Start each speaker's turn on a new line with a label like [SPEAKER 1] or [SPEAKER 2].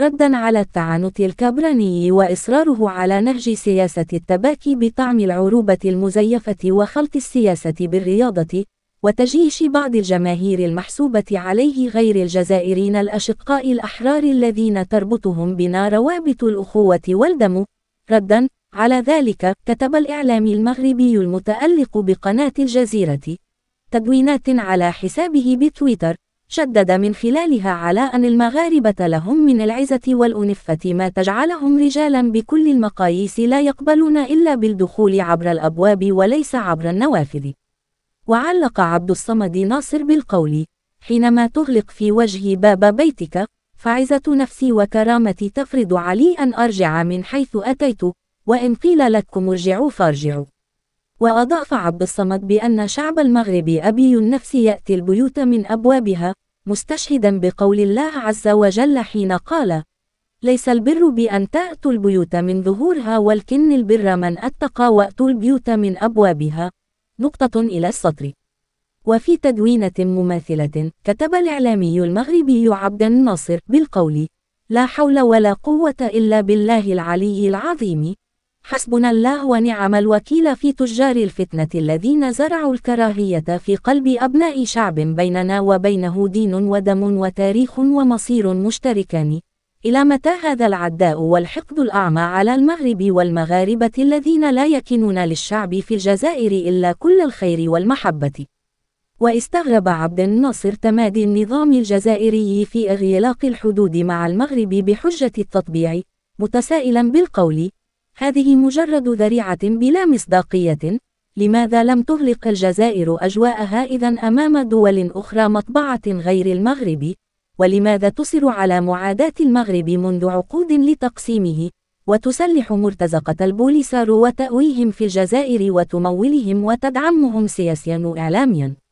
[SPEAKER 1] ردًا على التعنت الكبراني وإصراره على نهج سياسة التباكي بطعم العروبة المزيفة وخلط السياسة بالرياضة، وتجيش بعض الجماهير المحسوبة عليه غير الجزائريين الأشقاء الأحرار الذين تربطهم بنا روابط الأخوة والدم، ردًا على ذلك، كتب الإعلامي المغربي المتألق بقناة الجزيرة تدوينات على حسابه بتويتر شدد من خلالها على أن المغاربة لهم من العزة والأنفة ما تجعلهم رجالا بكل المقاييس لا يقبلون إلا بالدخول عبر الأبواب وليس عبر النوافذ وعلق عبد الصمد ناصر بالقول حينما تغلق في وجهي باب بيتك فعزة نفسي وكرامتي تفرض علي أن أرجع من حيث أتيت وإن قيل لكم ارجعوا فارجعوا وأضاف عبد الصمد بأن شعب المغرب أبي النفس يأتي البيوت من أبوابها مستشهدا بقول الله عز وجل حين قال ليس البر بأن تأتوا البيوت من ظهورها ولكن البر من أتقى وأتوا البيوت من أبوابها نقطة إلى السطر وفي تدوينة مماثلة كتب الإعلامي المغربي عبد الناصر بالقول لا حول ولا قوة إلا بالله العلي العظيم حسبنا الله ونعم الوكيل في تجار الفتنة الذين زرعوا الكراهية في قلب أبناء شعب بيننا وبينه دين ودم وتاريخ ومصير مشتركان إلى متى هذا العداء والحقد الأعمى على المغرب والمغاربة الذين لا يكنون للشعب في الجزائر إلا كل الخير والمحبة؟ واستغرب عبد الناصر تمادي النظام الجزائري في إغلاق الحدود مع المغرب بحجة التطبيع، متسائلا بالقول: هذه مجرد ذريعة بلا مصداقية لماذا لم تغلق الجزائر أجواءها إذا أمام دول أخرى مطبعة غير المغرب؟ ولماذا تصر على معاداة المغرب منذ عقود لتقسيمه؟ وتسلح مرتزقة البوليسارو وتأويهم في الجزائر وتمولهم وتدعمهم سياسيا وإعلاميا